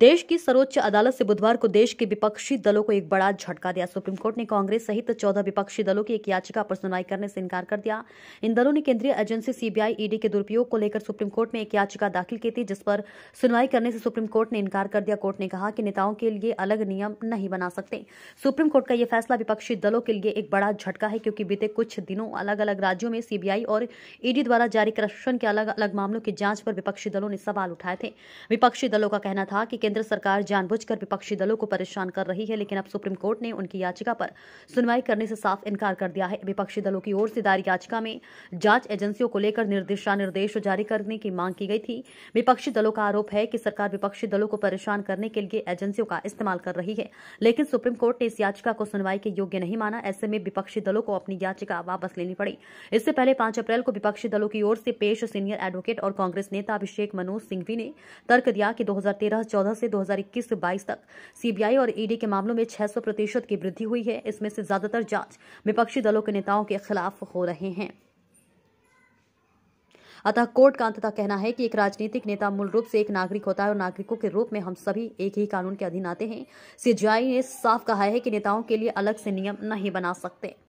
देश की सर्वोच्च अदालत से बुधवार को देश के विपक्षी दलों को एक बड़ा झटका दिया सुप्रीम कोर्ट ने कांग्रेस सहित चौदह विपक्षी दलों की एक याचिका पर सुनवाई करने से इनकार कर दिया इन दलों ने केंद्रीय एजेंसी सीबीआई ईडी के दुरुपयोग को लेकर सुप्रीम कोर्ट में एक याचिका दाखिल की थी जिस पर सुनवाई करने से सुप्रीम कोर्ट ने इनकार कर दिया कोर्ट ने कहा कि नेताओं के लिए अलग नियम नहीं बना सकते सुप्रीम कोर्ट का यह फैसला विपक्षी दलों के लिए एक बड़ा झटका है क्योंकि बीते कुछ दिनों अलग अलग राज्यों में सीबीआई और ईडी द्वारा जारी करप्शन के अलग अलग मामलों की जांच पर विपक्षी दलों ने सवाल उठाए थे विपक्षी दलों का कहना था कि केंद्र सरकार जानबूझकर विपक्षी दलों को परेशान कर रही है लेकिन अब सुप्रीम कोर्ट ने उनकी याचिका पर सुनवाई करने से साफ इनकार कर दिया है विपक्षी दलों की ओर से दायर याचिका में जांच एजेंसियों को लेकर निर्देश जारी करने की मांग की गई थी विपक्षी दलों का आरोप है कि सरकार विपक्षी दलों को परेशान करने के लिए एजेंसियों का इस्तेमाल कर रही है लेकिन सुप्रीम कोर्ट ने इस याचिका को सुनवाई के योग्य नहीं माना ऐसे में विपक्षी दलों को अपनी याचिका वापस लेनी पड़ी इससे पहले पांच अप्रैल को विपक्षी दलों की ओर से पेश सीनियर एडवोकेट और कांग्रेस नेता अभिषेक मनोज सिंघवी ने तर्क दिया कि 2013-14 से 2021 से 22 तक सीबीआई और ईडी के मामलों में 600 प्रतिशत की वृद्धि हुई है इसमें से ज्यादातर जांच विपक्षी दलों के नेताओं के खिलाफ हो रहे हैं अतः कोर्ट का अंततः कहना है कि एक राजनीतिक नेता मूल रूप से एक नागरिक होता है और नागरिकों के रूप में हम सभी एक ही कानून के अधीन आते हैं सीजीआई ने साफ कहा है कि नेताओं के लिए अलग से नियम नहीं बना सकते